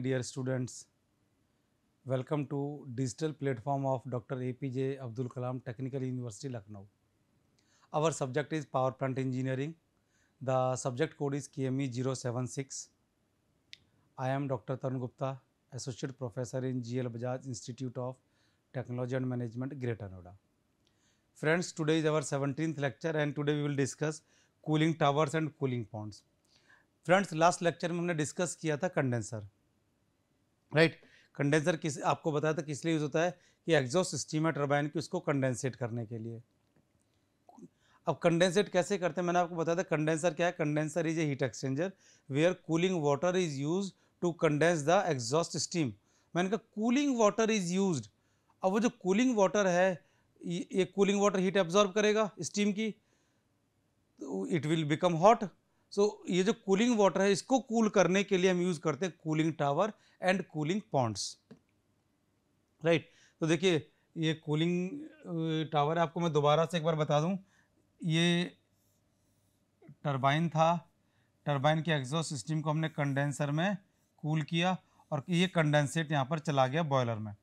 morning dear students. Welcome to digital platform of Dr. APJ Abdul Kalam Technical University Lucknow. Our subject is power plant engineering. The subject code is KME 076. I am Dr. Tarun Gupta, Associate Professor in GL Bajaj Institute of Technology and Management, Greater Noida. Friends, today is our 17th lecture and today we will discuss cooling towers and cooling ponds. Friends last lecture में हमने discuss किया था condenser right condenser किस आपको बताया था किस लिए यूज़ होता है कि एग्जॉस्ट सिस्टम है टर्बाइन की उसको कंडेंसेट करने के लिए अब कंडेंसेट कैसे करते हैं मैंने आपको बताया था कंडेंसर क्या है condenser is a heat exchanger where cooling water is use to condense the exhaust steam मैंने कहा कूलिंग वाटर इज यूज अब वो जो कूलिंग वाटर है ये कूलिंग वाटर हीट एब्जॉर्ब करेगा स्टीम की तो it will become hot so so, ये जो कूलिंग वाटर है इसको कूल करने के लिए हम यूज़ करते हैं cooling tower and cooling ponds right तो देखिए ये कूलिंग टावर है आपको मैं दोबारा से एक बार बता दूं ये टरबाइन था टरबाइन के एग्जॉस्ट सिस्टम को हमने कंडेंसर में कूल किया और ये कंडेंसेट यहाँ पर चला गया बॉयलर में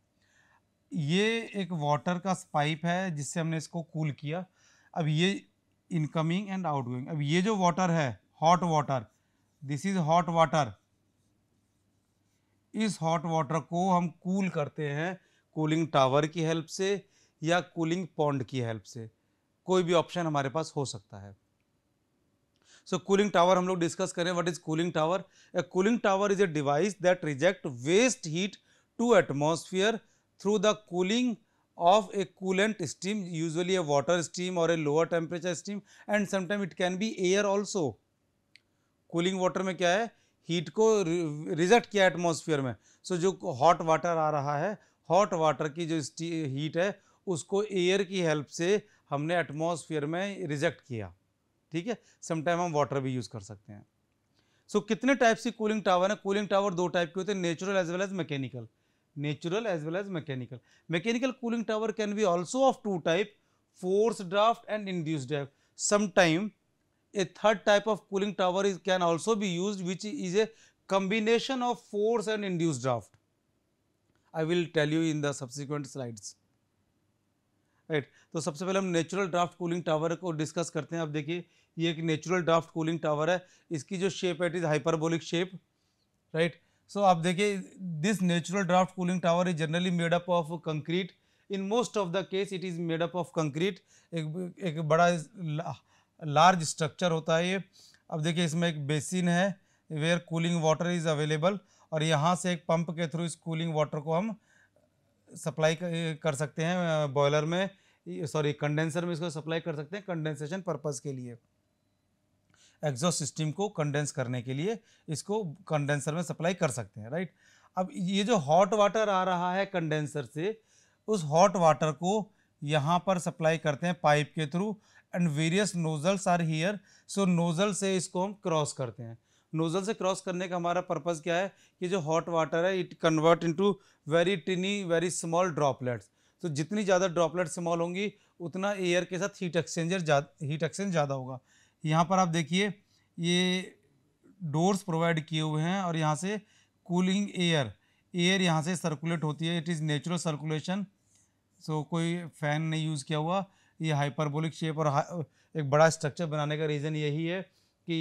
ये एक वाटर का पाइप है जिससे हमने इसको कूल किया अब ये इनकमिंग एंड आउटगोइंग अब ये जो वाटर है hot water this is hot water इस हॉट वाटर को हम कूल cool करते हैं कूलिंग टावर की हेल्प से या कूलिंग पॉन्ड की हेल्प से कोई भी ऑप्शन हमारे पास हो सकता है सो कूलिंग टावर हम लोग डिस्कस करें what is cooling tower a cooling tower is a device that reject waste heat to atmosphere through the cooling of a coolant steam usually a water steam or a lower temperature steam and sometime it can be air also cooling water में क्या है heat को reject किया atmosphere में so so, जो hot water आ रहा है हॉट वाटर की जो हीट है उसको एयर की हेल्प से हमने एटमॉस्फेयर में रिजेक्ट किया ठीक है समटाइम हम वाटर भी यूज़ कर सकते हैं सो so, कितने टाइप्स की कूलिंग टावर हैं कूलिंग टावर दो टाइप के होते हैं natural as well as mechanical natural as well as mechanical mechanical cooling tower can be also of two type force draft and induce draft sometime a third type of cooling tower is can also be used which is a combination of force and induced draft. I will tell you in the subsequent slides. Right right. तो सबसे पहले हम natural draft cooling tower को discuss करते हैं आप देखिए ये एक नेचुरल ड्राफ्ट कूलिंग टावर है इसकी जो शेप है it is hyperbolic shape right so आप देखिए this natural draft cooling tower is generally made up of concrete in most of the case it is made up of concrete एक एक बड़ा large structure होता है ये अब देखिए इसमें एक बेसिन है where cooling water is available और यहाँ से एक पंप के थ्रू इस कूलिंग वाटर को हम सप्लाई कर सकते हैं बॉयलर में सॉरी कंडेंसर में इसको सप्लाई कर सकते हैं कंडेंसेशन पर्पज़ के लिए एग्जॉस्ट सिस्टम को कंडेंस करने के लिए इसको कंडेंसर में सप्लाई कर सकते हैं राइट अब ये जो हॉट वाटर आ रहा है कंडेंसर से उस हॉट वाटर को यहाँ पर सप्लाई करते हैं पाइप के through and various nozzles are here so nozzle से इसको हम क्रॉस करते हैं नोजल से क्रॉस करने का हमारा पर्पज़ क्या है कि जो हॉट वाटर है it convert to very tiny very small droplets तो जितनी ज़्यादा ड्रॉपलेट स्मॉल होंगी उतना एयर के साथ हीट एक्सचेंजर हीट एक्सचेंज ज़्यादा होगा यहाँ पर आप देखिए ये डोर्स प्रोवाइड किए हुए हैं और यहाँ से कूलिंग एयर एयर यहाँ से सर्कुलेट होती है it is natural circulation so कोई फ़ैन नहीं यूज़ किया हुआ ये हाइपरबोलिक शेप और एक बड़ा स्ट्रक्चर बनाने का रीज़न यही है कि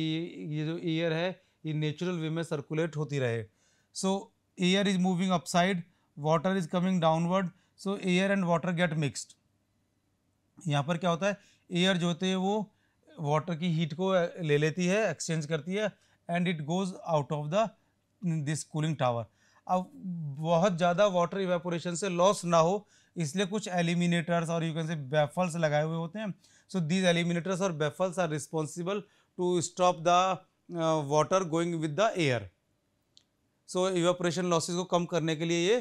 ये जो एयर है ये नेचुरल वे में सर्कुलेट होती रहे so air is moving upside water is coming downward so air and water get mixed यहाँ पर क्या होता है एयर जो होते हैं वो वाटर की हीट को ले लेती है एक्सचेंज करती है and it goes out of the this cooling tower अब बहुत ज़्यादा वाटर इवेपोरेशन से लॉस ना हो इसलिए कुछ एलिमिनेटर्स और यू कैन से बेफल्स लगाए हुए होते हैं सो दीज एलिमिनेटर्स और baffles are responsible to stop the water going with the air so evaporation losses को कम करने के लिए ये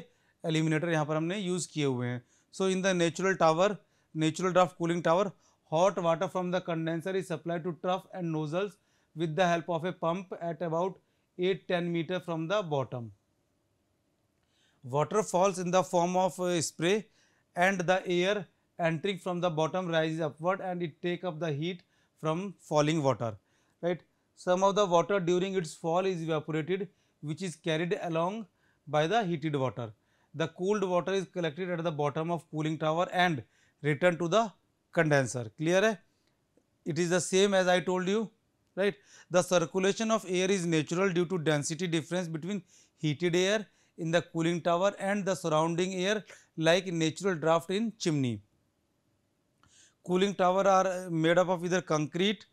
एलिमिनेटर यहाँ पर हमने यूज़ किए हुए हैं so in the natural tower natural draft cooling tower hot water from the condenser is supply to trough and nozzles with the help of a pump at about at ten metre from the bottom water falls in the form of spray and the air entering from the bottom rises upward and it take up the heat from falling water right some of the water during its fall is evaporated which is carried along by the heated water the cooled water is collected at the bottom of cooling tower and returned to the condenser clear it is the same as i told you right the circulation of air is natural due to density difference between heated air in the cooling tower and the surrounding air like natural draft in chimney. Cooling tower are made up of either concrete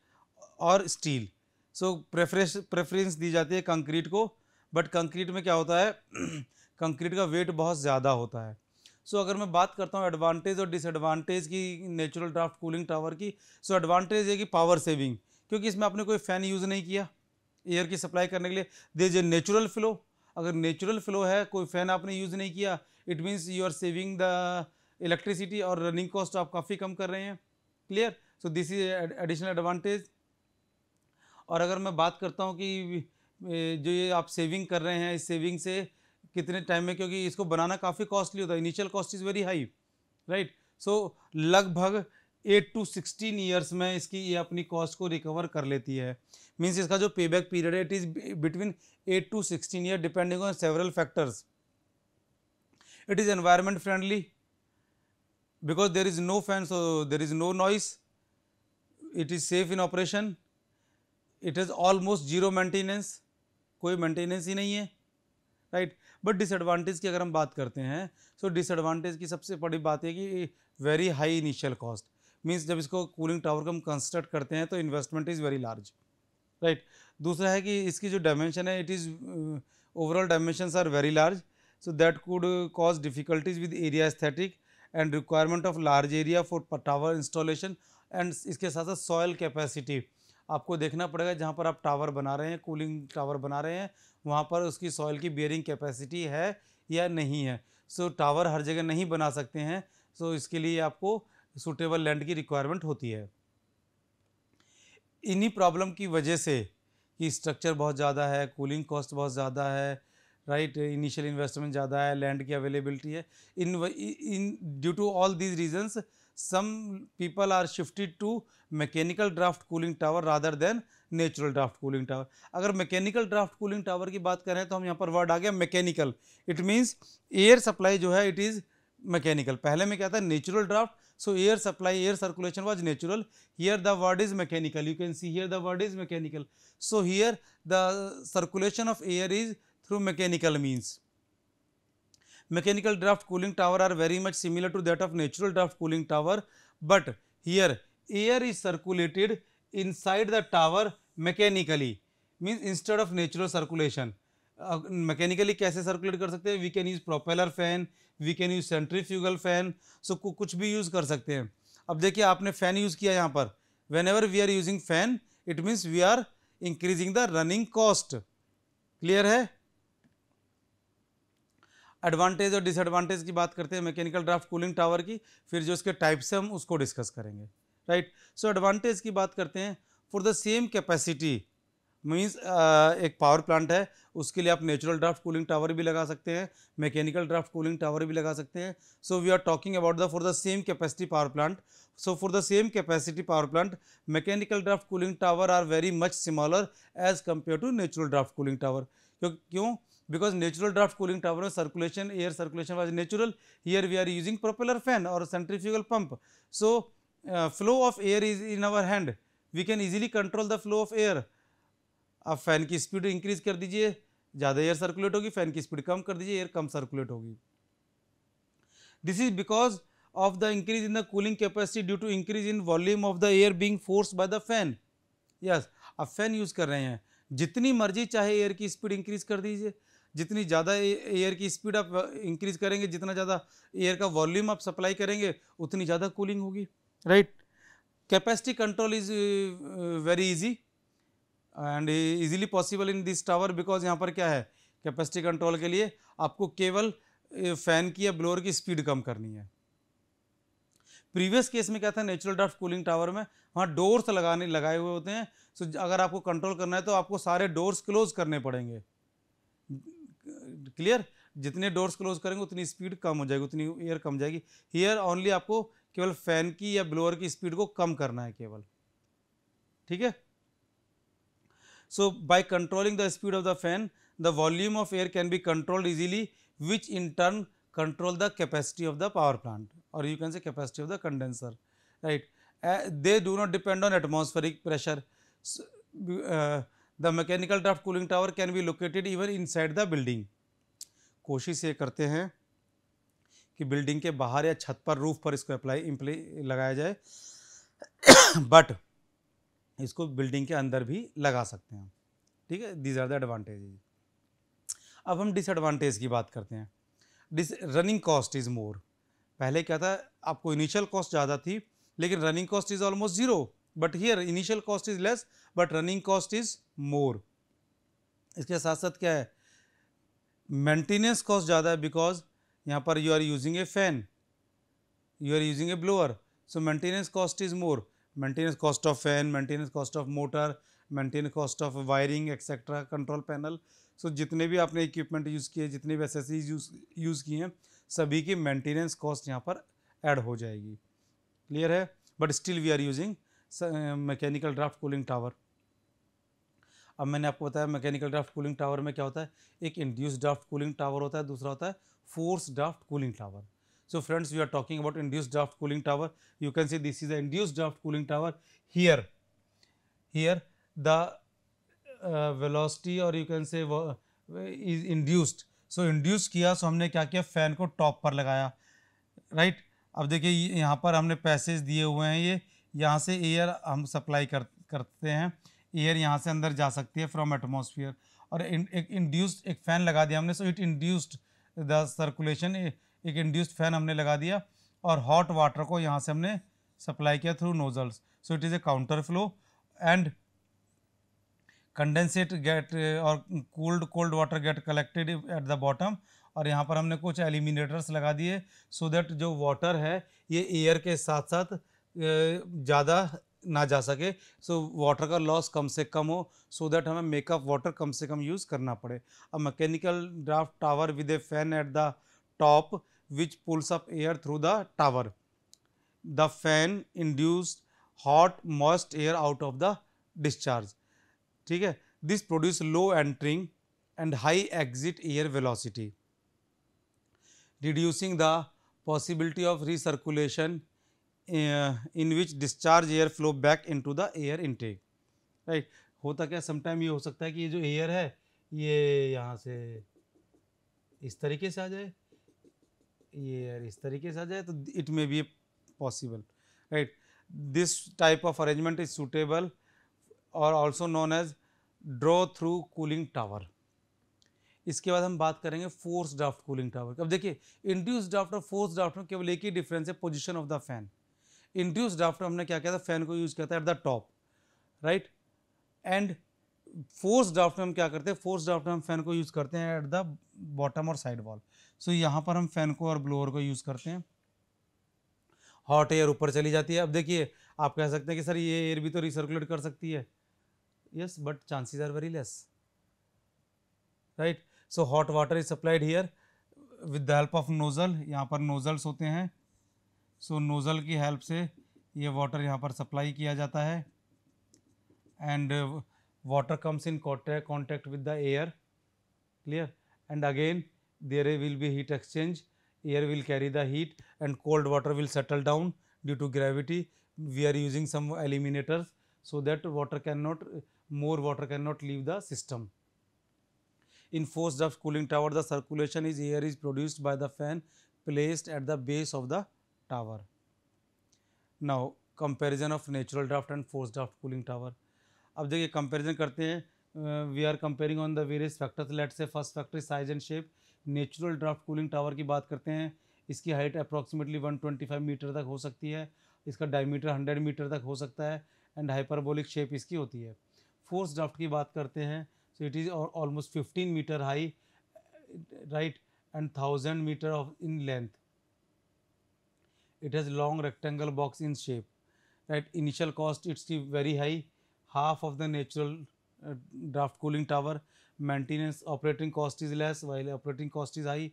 or steel. So preference preference दी जाती है concrete को but concrete में क्या होता है concrete का weight बहुत ज़्यादा होता है सो so, अगर मैं बात करता हूँ एडवांटेज और डिसएडवांटेज की नेचुरल ड्राफ्ट कूलिंग टावर की सो एडवांटेज है कि पावर सेविंग क्योंकि इसमें आपने कोई फ़ैन यूज़ नहीं किया एयर की सप्लाई करने के लिए they is a natural flow अगर नेचुरल फ्लो है कोई फ़ैन आपने यूज़ नहीं किया it means you are saving the electricity और रनिंग कॉस्ट आप काफ़ी कम कर रहे हैं clear so this is additional advantage और अगर मैं बात करता हूँ कि जो ये आप सेविंग कर रहे हैं इस सेविंग से कितने टाइम में क्योंकि इसको बनाना काफ़ी कॉस्टली होता है initial cost is very high right so लगभग एट टू सिक्सटीन ईयर्स में इसकी ये अपनी कॉस्ट को रिकवर कर लेती है मीन्स इसका जो पे बैक पीरियड है it is between eight to sixteen year depending on several factors it is environment friendly because there is no fans there is no noise it is safe in operation it is almost zero maintenance कोई maintenance ही नहीं है right but disadvantage की अगर हम बात करते हैं सो so डिसएडवांटेज की सबसे बड़ी बात है कि very high initial cost means जब इसको कूलिंग टावर को हम कंस्ट्रक्ट करते हैं तो investment is very large right दूसरा है कि इसकी जो डायमेंशन है it is overall dimension are very large so that could cause difficulties with area aesthetic and requirement of large area for tower installation and इसके साथ साथ सॉयल कैपेसिटी आपको देखना पड़ेगा जहाँ पर आप टावर बना रहे हैं कूलिंग टावर बना रहे हैं वहाँ पर उसकी सॉइल की बियरिंग कैपेसिटी है या नहीं है सो so, टावर हर जगह नहीं बना सकते हैं सो so, इसके लिए आपको सूटेबल लैंड की रिक्वायरमेंट होती है इन्हीं प्रॉब्लम की वजह से कि स्ट्रक्चर बहुत ज़्यादा है कूलिंग कॉस्ट बहुत ज़्यादा है राइट इनिशियल इन्वेस्टमेंट ज़्यादा है लैंड की अवेलेबिलिटी है in in due to all these reasons some people are shifted to mechanical draft cooling tower rather than natural draft cooling tower अगर मैकेनिकल ड्राफ्ट कूलिंग टावर की बात करें तो हम यहाँ पर वर्ड आ गया mechanical it means air supply जो है इट इज़ मैकेनिकल पहले में क्या था natural draft So air supply, air circulation was natural. Here the word is mechanical. You can see here the word is mechanical. So here the circulation of air is through mechanical means. Mechanical draft cooling tower are very much similar to that of natural draft cooling tower. But here air is circulated inside the tower mechanically. Means instead of natural circulation. Mechanically uh, कैसे circulate कर सकते हैं we can use propeller fan we can use centrifugal fan so कुछ भी use कर सकते हैं अब देखिए आपने फ़ैन यूज़ किया यहाँ पर whenever we are using fan it means we are increasing the running cost clear है एडवांटेज और डिसएडवांटेज की बात करते हैं मैकेनिकल ड्राफ्ट कूलिंग टावर की फिर जो उसके टाइप्स हैं हम उसको डिस्कस करेंगे राइट सो एडवांटेज की बात करते हैं for the same capacity means एक पावर प्लांट है उसके लिए आप नेचुरल ड्राफ्ट कूलिंग टावर भी लगा सकते हैं मैकेनिकल ड्राफ्ट कूलिंग टावर भी लगा सकते हैं so we are talking about the for the same capacity power plant so for the same capacity power plant mechanical draft cooling tower are very much similar as compare to natural draft cooling tower क्यों क्यों because natural draft cooling tower में circulation air circulation was natural here we are using propeller fan और centrifugal pump so flow of air is in our hand we can easily control the flow of air अब fan की speed increase कर दीजिए ज़्यादा air circulate होगी fan की speed कम कर दीजिए एयर कम सर्कुलेट होगी this is because of the increase in the cooling capacity due to increase in volume of the air being force by the fan yes आप फैन यूज़ कर रहे हैं जितनी मर्जी चाहे एयर की स्पीड इंक्रीज़ कर दीजिए जितनी ज़्यादा एयर की स्पीड आप इंक्रीज़ करेंगे जितना ज़्यादा एयर का वॉल्यूम आप सप्लाई करेंगे उतनी ज़्यादा कूलिंग होगी right capacity control is very easy and easily possible in this tower because यहाँ पर क्या है कैपेसिटी कंट्रोल के लिए आपको केवल फ़ैन की या ब्लोअर की स्पीड कम करनी है प्रीवियस केस में क्या था नेचुरल ड्राफ्ट कूलिंग टावर में वहाँ डोर्स लगाने लगाए हुए होते हैं सो so, अगर आपको कंट्रोल करना है तो आपको सारे डोर्स क्लोज करने पड़ेंगे क्लियर जितने डोर्स क्लोज करेंगे उतनी स्पीड कम हो जाएगी उतनी एयर कम जाएगी हेयर ओनली आपको केवल फ़ैन की या ब्लोअर की स्पीड को कम करना है केवल ठीक है So, by controlling the speed of the fan, the volume of air can be controlled easily which in turn control the capacity of the power plant or you can say capacity of the condenser, right. Uh, they do not depend on atmospheric pressure. So, uh, the mechanical draft cooling tower can be located even inside the building. कोशिश ये करते हैं कि building के बाहर या छत पर रूफ पर इसको अप्लाई लगाया जाए बट इसको बिल्डिंग के अंदर भी लगा सकते हैं ठीक है दीज आर द एडवांटेज अब हम डिसएडवांटेज की बात करते हैं this running cost is more पहले क्या था आपको इनिशियल कॉस्ट ज़्यादा थी लेकिन running cost is almost zero but here initial cost is less but running cost is more इसके साथ साथ क्या है मेंटेनेंस कॉस्ट ज़्यादा है बिकॉज यहाँ पर you are using a fan you are using a blower so maintenance cost is more maintenance cost of fan maintenance cost of motor maintenance cost of wiring etcetera control panel so जितने भी आपने equipment use किए जितने भी accessories use use किए हैं सभी की मेंटेनेंस कॉस्ट यहाँ पर ऐड हो जाएगी क्लियर है but still we are using mechanical draft cooling tower अब मैंने आपको बताया मैकेनिकल ड्राफ्ट कूलिंग टावर में क्या होता है एक इंड्यूस ड्राफ्ट कूलिंग टावर होता है दूसरा होता है force draft cooling tower So friends, we are talking about induced draft cooling tower. You can see this is a induced draft cooling tower here. Here the uh, velocity or you can say is induced. So induced kiya so humne kya kiya fan ko top par lagaya right? अब देखिए यहाँ पर हमने passage दिए हुए हैं ये यहाँ से एयर हम सप्लाई कर करते हैं एयर यहाँ से अंदर जा सकती है फ्रॉम एटमोसफियर और एक इंड्यूस्ड एक फ़ैन लगा दिया हमने so it induced the circulation एक इंड्यूस्ड फैन हमने लगा दिया और हॉट वाटर को यहाँ से हमने सप्लाई किया through nozzles so it is a counter flow and condensate get और cold cold water get collected at the bottom और यहाँ पर हमने कुछ एलिमिनेटर्स लगा दिए सो दैट जो वाटर है ये एयर के साथ साथ uh, ज़्यादा ना जा सके सो वाटर का लॉस कम से कम हो सो दैट हमें मेकअप वाटर कम से कम यूज़ करना पड़े अब mechanical draft tower with a fan at the top which pulls up air through the tower. The fan induced hot moist air out of the discharge. ठीक है this produce low entering and high exit air velocity reducing the possibility of recirculation uh, in which discharge air flow back into the air intake right होता क्या sometime ये हो सकता है कि ये जो एयर है ये यहाँ से इस तरीके से आ जाए ये इस तरीके से आ जाए तो it may be possible right this type of arrangement is suitable और also known as draw through cooling tower इसके बाद हम बात करेंगे फोर्स ड्राफ्ट कूलिंग टावर अब देखिए इंड्यूस ड्राफ्ट और फोर्स ड्राफ्ट में केवल एक ही डिफरेंस है position of the fan induce draft हमने क्या किया था फैन को यूज किया था at the top right and force draft में हम क्या करते हैं फोर्स ड्राफ्ट में हम फैन को यूज करते हैं एट द बॉटम और साइड वॉल सो so, यहाँ पर हम फैन को और ब्लोअर को यूज़ करते हैं हॉट एयर ऊपर चली जाती है अब देखिए आप कह सकते हैं कि सर ये एयर भी तो रिसर्कुलेट कर सकती है yes but chances are very less right so hot water is supplied here with the help of nozzle यहाँ पर नोज़ल्स होते हैं सो so, नोज़ल की हेल्प से ये वाटर यहाँ पर सप्लाई किया जाता है and water comes in contact contact with the air clear and again there will be heat exchange air will carry the heat and cold water will settle down due to gravity we are using some eliminators so that water cannot more water cannot leave the system in force draft cooling tower the circulation is air is produced by the fan placed at the base of the tower now comparison of natural draft and forced draft cooling tower ab dekhiye comparison karte hain uh, we are comparing on the various factors let's say first factor size and shape natural draft cooling tower की बात करते हैं इसकी height approximately 125 metre तक हो सकती है इसका डायमीटर 100 मीटर तक हो सकता है एंड हाइपरबोलिक शेप इसकी होती है फोर्स ड्राफ्ट की बात करते हैं so it is almost 15 meter high right and thousand meter of in length it has long rectangle box in shape right initial cost it's की very high half of the natural draft cooling tower maintenance operating cost is less while operating cost is high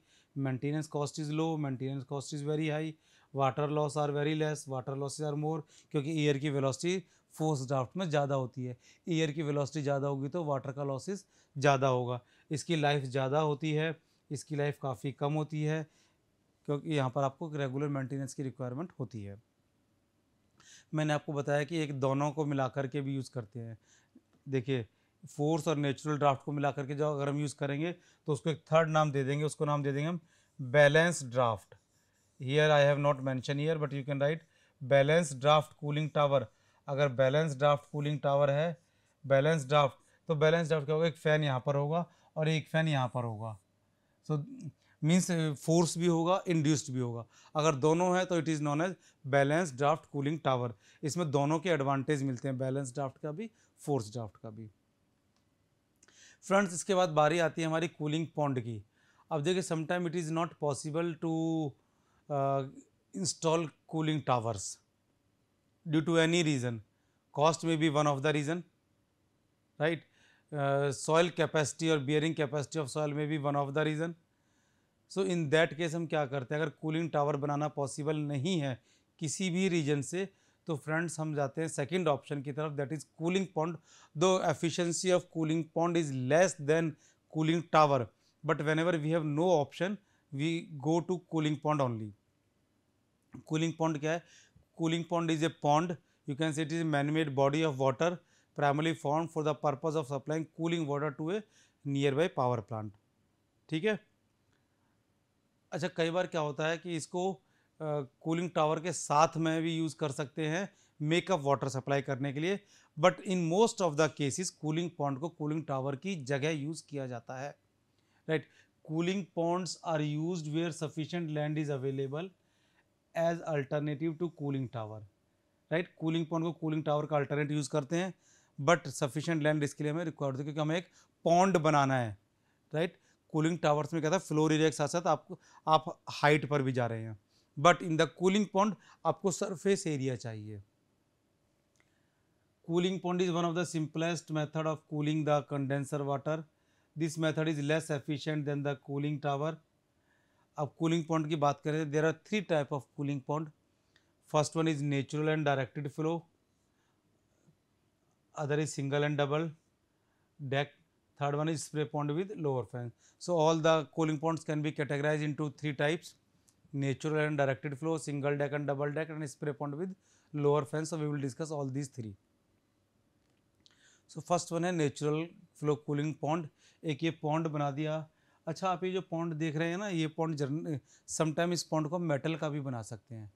maintenance cost is low maintenance cost is very high water loss are very less water losses are more क्योंकि air की velocity force draft में ज़्यादा होती है air की velocity ज़्यादा होगी तो वाटर का लॉसेज ज़्यादा होगा इसकी लाइफ ज़्यादा होती है इसकी लाइफ काफ़ी कम होती है क्योंकि यहाँ पर आपको रेगुलर मेंटेनेंस की रिक्वायरमेंट होती है मैंने आपको बताया कि एक दोनों को मिलाकर के भी यूज़ करते हैं देखिए फोर्स और नेचुरल ड्राफ्ट को मिला करके जो अगर हम यूज़ करेंगे तो उसको एक थर्ड नाम दे देंगे उसको नाम दे देंगे हम balance draft here I have not mention here but you can write balance draft cooling tower अगर बैलेंस ड्राफ्ट कूलिंग टावर है बैलेंस ड्राफ्ट तो बैलेंस ड्राफ्ट क्या होगा एक फ़ैन यहाँ पर होगा और एक फ़ैन यहाँ पर होगा सो मीन्स फोर्स भी होगा इंड्यूस्ड भी होगा अगर दोनों है तो it is known as balance draft cooling tower इसमें दोनों के एडवांटेज मिलते हैं बैलेंस ड्राफ्ट का भी फोर्स ड्राफ्ट का भी फ्रेंड्स इसके बाद बारी आती है हमारी कूलिंग पॉन्ड की अब देखिए sometime it is not possible to install cooling towers due to any reason cost may be one of the reason right soil capacity और bearing capacity of soil may be one of the reason so in that case हम क्या करते हैं अगर cooling tower बनाना possible नहीं है किसी भी रीजन से तो फ्रेंड्स हम जाते हैं सेकंड ऑप्शन की तरफ that is cooling pond though efficiency of cooling pond is less than cooling tower but when we have no option we go to cooling pond only cooling pond क्या है cooling pond is a pond you can see it is man made body of water primary form for the purpose of supplying cooling water to a nearby power plant ठीक है अच्छा कई बार क्या होता है कि इसको कूलिंग टावर के साथ में भी यूज़ कर सकते हैं मेकअप वाटर सप्लाई करने के लिए but in most of the cases cooling pond को कूलिंग टावर की जगह यूज़ किया जाता है right cooling ponds are use where sufficient land is available as alternative to cooling tower right cooling pond को कूलिंग टावर का alternate use करते हैं बट सफिशेंट लैंड इसके लिए हमें रिक्वायर्ड होती है क्योंकि हमें एक पॉन्ड बनाना है राइट कूलिंग टावर्स में क्या था फ्लोर एरिया के साथ साथ आप आप हाइट पर भी जा रहे हैं but in the cooling pond आपको सरफेस एरिया चाहिए cooling pond is one of the simplest method of cooling the condenser water this method is less efficient than the cooling tower अब कूलिंग पॉन्ड की बात करें there are three type of cooling pond first one is natural and directed flow other is single and double deck third one is spray pond with lower fan so all the cooling ponds can be categorize into three types natural and directed flow, single deck and double deck and spray pond with lower fan So, we will discuss all these three. So first one है natural flow cooling pond एक ये pond बना दिया अच्छा आप ये जो pond देख रहे हैं ना ये पॉन्ड जर्न समटाइम इस पॉन्ड को मेटल का भी बना सकते हैं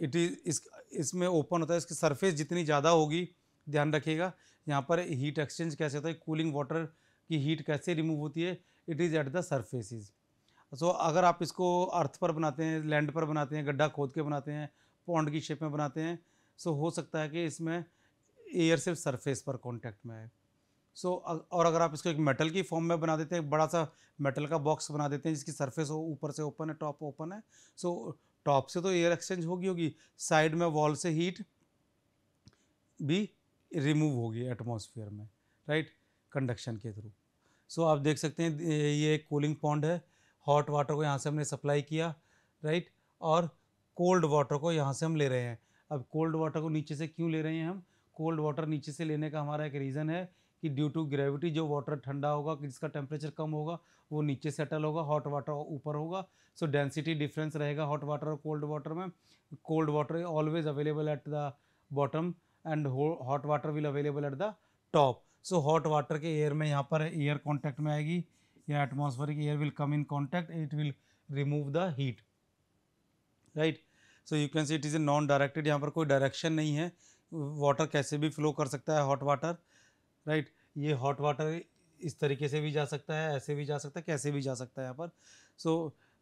इट इज़ इस इसमें ओपन होता है इसकी सरफेस जितनी ज़्यादा होगी ध्यान रखिएगा यहाँ पर हीट एक्सचेंज कैसे होता है कूलिंग वाटर की हीट कैसे रिमूव होती है it is at the surfaces so अगर आप इसको अर्थ पर बनाते हैं लैंड पर बनाते हैं गड्ढा खोद के बनाते हैं पौंड की शेप में बनाते हैं सो हो सकता है कि इसमें एयर सिर्फ सरफेस पर कॉन्टैक्ट में आए सो और अगर आप इसको एक मेटल की फॉर्म में बना देते हैं बड़ा सा मेटल का बॉक्स बना देते हैं जिसकी सरफेस ऊपर से ओपन है टॉप ओपन है सो टॉप से तो एयर एक्सचेंज होगी होगी साइड में वॉल से हीट भी रिमूव होगी एटमॉस्फेयर में राइट कंडक्शन के थ्रू सो so, आप देख सकते हैं ये एक कूलिंग पॉन्ड है हॉट वाटर को यहाँ से हमने सप्लाई किया राइट और कोल्ड वाटर को यहाँ से हम ले रहे हैं अब कोल्ड वाटर को नीचे से क्यों ले रहे हैं हम कोल्ड वाटर नीचे से लेने का हमारा एक रीज़न है कि ड्यू टू ग्रेविटी जो वाटर ठंडा होगा जिसका टेम्परेचर कम होगा वो नीचे सेटल होगा हॉट वाटर ऊपर होगा सो डेंसिटी डिफरेंस रहेगा हॉट वाटर और कोल्ड वाटर में cold water always available at the bottom and hot water will available at the top so hot water के एयर में यहाँ पर एयर कॉन्टैक्ट में आएगी yeah atmospheric air will come in contact it will remove the heat right so you can see it is a non directed यहाँ पर कोई direction नहीं है वाटर कैसे भी फ्लो कर सकता है हॉट वाटर राइट ये हॉट वाटर इस तरीके से भी जा सकता है ऐसे भी जा सकता है कैसे भी जा सकता है यहाँ पर so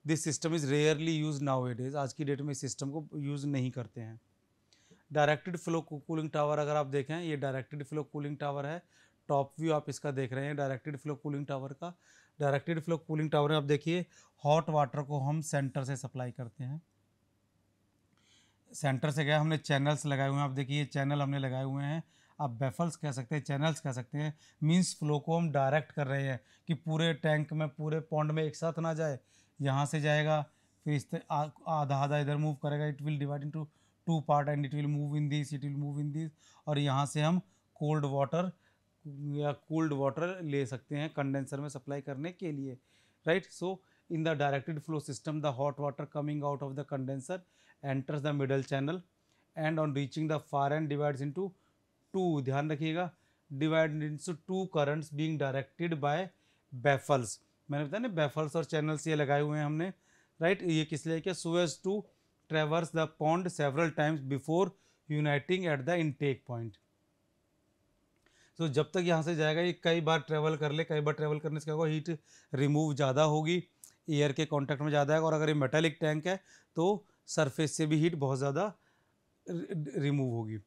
this system is rarely use now it is आज की डेट में इस सिस्टम को यूज़ नहीं करते हैं डायरेक्टेड फ्लो कूलिंग टावर अगर आप देखें ये डायरेक्टेड फ्लो कूलिंग टावर है टॉप व्यू आप इसका देख रहे हैं डायरेक्टेड फ्लो कूलिंग टावर का डायरेक्टेड फ्लो कूलिंग टावर में आप देखिए हॉट वाटर को हम सेंटर से सप्लाई करते हैं सेंटर से गए हमने चैनल्स लगाए हुए हैं आप देखिए ये चैनल हमने लगाए हुए हैं आप बेफल्स कह सकते हैं चैनल्स कह सकते हैं मींस फ्लो को हम डायरेक्ट कर रहे हैं कि पूरे टैंक में पूरे पौंड में एक साथ ना जाए यहाँ से जाएगा फिर इस आधा आधा इधर मूव करेगा it will divide into two part and it will move in this it will move in this और यहाँ से हम कोल्ड वाटर या कूल्ड वाटर ले सकते हैं कंडेंसर में सप्लाई करने के लिए right so in the directed flow system the hot water coming out of the condenser enters the middle channel and on reaching the far end divides into two ध्यान रखिएगा divide into two currents being directed by baffles मैंने बताया ना baffles और channels ये लगाए हुए हैं हमने राइट right? ये किस लिए क्या सुज to traverse the pond several times before uniting at the intake point तो जब तक यहाँ से जाएगा ये कई बार ट्रैवल कर ले कई बार ट्रैवल करने से क्या होगा हीट रिमूव ज़्यादा होगी एयर के कांटेक्ट में ज़्यादा आएगा और अगर ये मेटेलिक टैंक है तो सरफेस से भी हीट बहुत ज़्यादा रिमूव होगी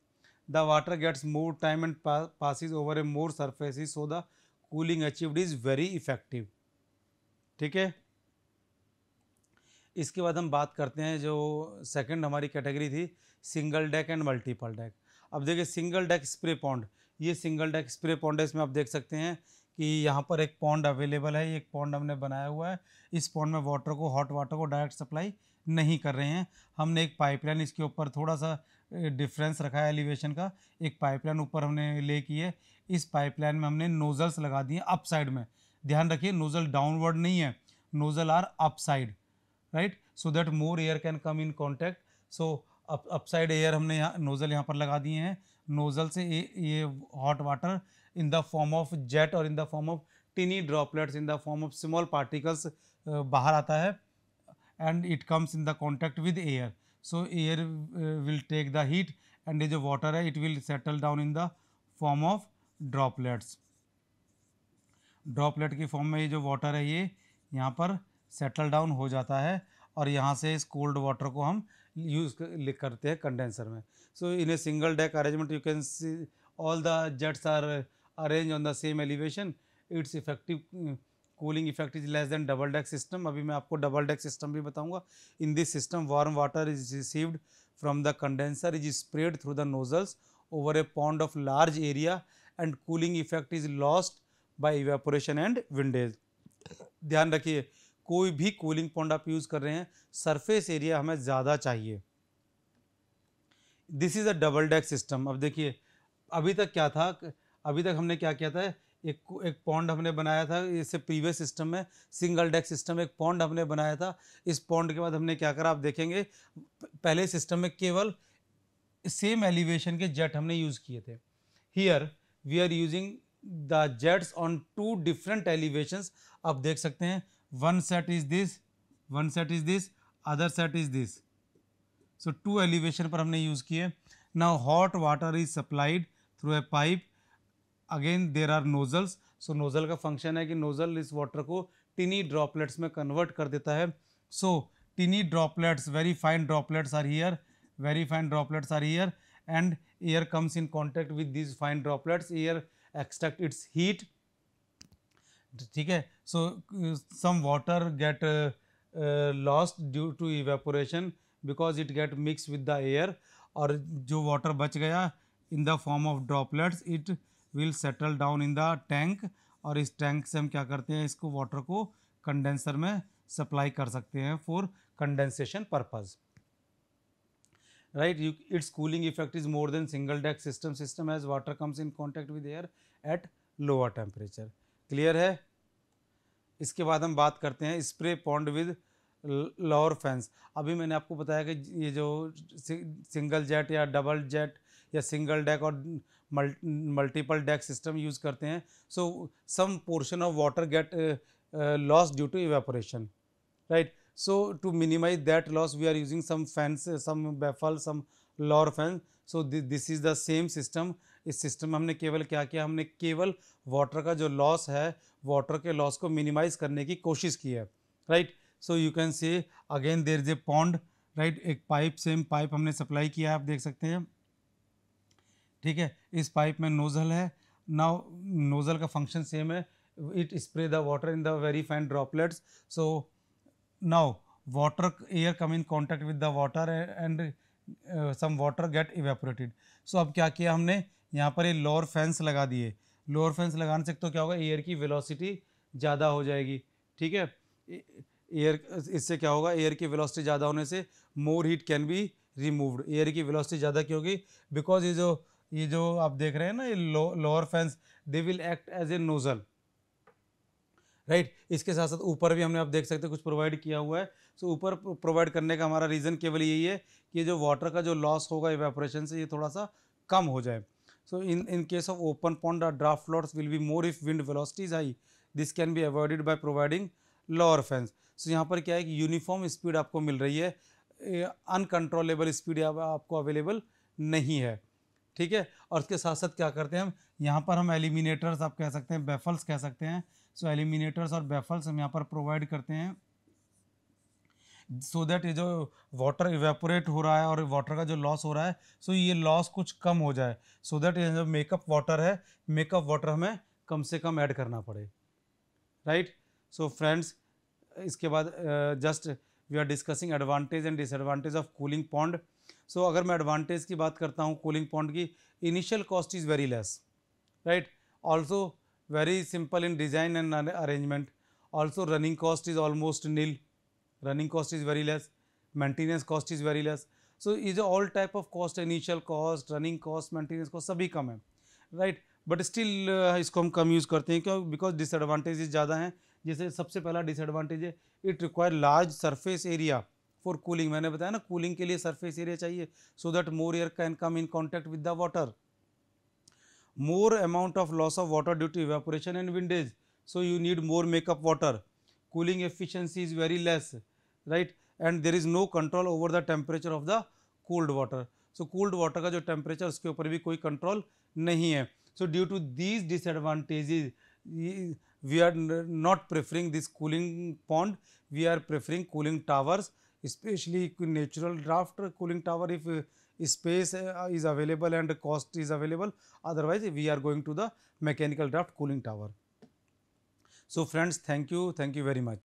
the water gets more time and passes over a more surface so the cooling achieve is very effective ठीक है इसके बाद हम बात करते हैं जो सेकंड हमारी कैटेगरी थी single deck and multiple deck अब देखिए सिंगल डेक स्प्रे पॉन्ड ये सिंगल डेक स्प्रे पॉन्ड है इसमें आप देख सकते हैं कि यहाँ पर एक पॉन्ड अवेलेबल है एक पॉन्ड हमने बनाया हुआ है इस पॉन्ड में वाटर को हॉट वाटर को डायरेक्ट सप्लाई नहीं कर रहे हैं हमने एक पाइपलाइन इसके ऊपर थोड़ा सा डिफरेंस रखा है एलिवेशन का एक पाइपलाइन ऊपर हमने ले की है इस पाइपलाइन में हमने नोज़ल्स लगा दिए अप साइड में ध्यान रखिए नोज़ल डाउनवर्ड नहीं है nozzle are upside right so that more air can come in contact so up upside air हमने यहाँ नोज़ल यहाँ पर लगा दिए हैं नोजल से ये hot water in the form of jet और in the form of tiny droplets in the form of small particles बाहर आता है and it comes in the contact with air so air will take the heat and ये जो water है it will settle down in the form of droplets droplet की form में ये जो वाटर है ये यहाँ पर सेटल डाउन हो जाता है और यहाँ से इस कोल्ड वाटर को हम यूज़ करते हैं कंडेंसर में so in a single deck arrangement you can see all the jets are arrange on the same elevation its effective cooling effect is less than double deck system अभी मैं आपको double deck system भी बताऊंगा in this system warm water is received from the condenser is spread through the nozzles over a pond of large area and cooling effect is lost by evaporation and windage ध्यान रखिए कोई भी cooling point आप use कर रहे हैं surface area हमें ज़्यादा चाहिए this is a double deck system अब देखिए अभी तक क्या था अभी तक हमने क्या किया था एक एक पॉन्ड हमने बनाया था इससे प्रीवियस सिस्टम में सिंगल डेक सिस्टम एक पॉन्ड हमने बनाया था इस पॉन्ड के बाद हमने क्या करा आप देखेंगे पहले सिस्टम में केवल सेम एलिवेशन के जेट हमने यूज़ किए थे here we are using the jets on two different elevations आप देख सकते हैं one set is this one set is this other set is this so two elevation पर हमने यूज किए now hot water is supplied through a pipe again there are nozzles so nozzle का function है कि nozzle इस water को टिनी droplets में convert कर देता है so tiny droplets very fine droplets are here very fine droplets are here and air comes in contact with this fine droplets air extract its heat ठीक है so some water get lost due to evaporation because it get mix with the air और जो water बच गया in the form of droplets it will settle down in the tank और इस tank से हम क्या करते हैं इसको वाटर को कंडेंसर में सप्लाई कर सकते हैं for condensation purpose right you its cooling effect is more than single deck system system has water comes in contact with air at lower temperature clear है इसके बाद हम बात करते हैं spray pond with lower fans अभी मैंने आपको बताया कि ये जो सिंगल जेट या डबल जेट या सिंगल डेक और मल्टीपल डेक सिस्टम यूज़ करते हैं so some portion of water gate loss due to evaporation right so to minimize that loss we are using some fans some baffle some lower fans so this is the same system इस system में हमने केवल क्या किया हमने केवल water का जो लॉस है वाटर के लॉस को मिनिमाइज करने की कोशिश की है right so you can say again there is a pond right एक पाइप सेम पाइप हमने सप्लाई किया है आप देख सकते हैं ठीक है इस पाइप में नोज़ल है नाउ नोज़ल का फंक्शन सेम है it spray the water in the very fine droplets so now water air come in contact with the water and some water get evaporated so अब क्या किया हमने यहाँ पर ये लोअर फैंस लगा दिए लोअर फैंस लगाने से तो क्या होगा एयर की वेलोसिटी ज़्यादा हो जाएगी ठीक है एयर इससे क्या होगा एयर की वेलोसिटी ज़्यादा होने से more heat can be removed air की वेलोसिटी ज़्यादा क्यों होगी बिकॉज ये जो ये जो आप देख रहे हैं ना ये lower fans they will act as a nozzle right इसके साथ साथ ऊपर भी हमने आप देख सकते हैं कुछ प्रोवाइड किया हुआ है सो ऊपर प्रोवाइड करने का हमारा रीज़न केवल यही है कि जो वाटर का जो लॉस होगा एवेपोरेशन से ये थोड़ा सा कम हो जाए So in, in case of open pond, or draft lots will be more if wind velocity is high. This can be avoided by providing lower fence. So yahan par kya hai ki uniform speed aapko mil rahi hai uncontrollable speed आपको available नहीं है ठीक है और इसके साथ साथ क्या करते हैं हम यहाँ पर हम एलिमिनेटर्स आप कह सकते हैं बेफल्स कह सकते हैं सो एलिमिनेटर्स और बेफल्स हम यहाँ पर प्रोवाइड करते हैं सो दैट ये जो वाटर इवेपोरेट हो रहा है और वाटर का जो लॉस हो रहा है सो ये लॉस कुछ कम हो जाए सो दैट ये जो मेकअप वाटर है मेकअप वाटर हमें कम से कम ऐड करना पड़े राइट सो फ्रेंड्स इसके बाद just we are discussing advantage and disadvantage of cooling pond so अगर मैं एडवांटेज की बात करता हूँ कूलिंग पॉन्ड की initial cost is very less right also very simple in design and arrangement also running cost is almost nil running cost is very less, maintenance cost is very less. So, is all type of cost, initial cost, running cost, maintenance cost सभी कम है right but still इसको हम कम use करते हैं क्यों because disadvantages ज़्यादा हैं जैसे सबसे पहला डिसएडवांटेज है it require large surface area for cooling मैंने बताया ना कूलिंग के लिए सरफेस एरिया चाहिए so that more air can come in contact with the water more amount of loss of water due to evaporation and windage so you need more makeup water cooling efficiency is very less right and there is no control over the temperature of the cold water so cold water का जो temperature उसके ऊपर भी कोई control नहीं है so due to these disadvantages we are not preferring this cooling pond we are preferring cooling towers specially natural draft cooling tower if space is available and cost is available otherwise we are going to the mechanical draft cooling tower so friends thank you thank you very much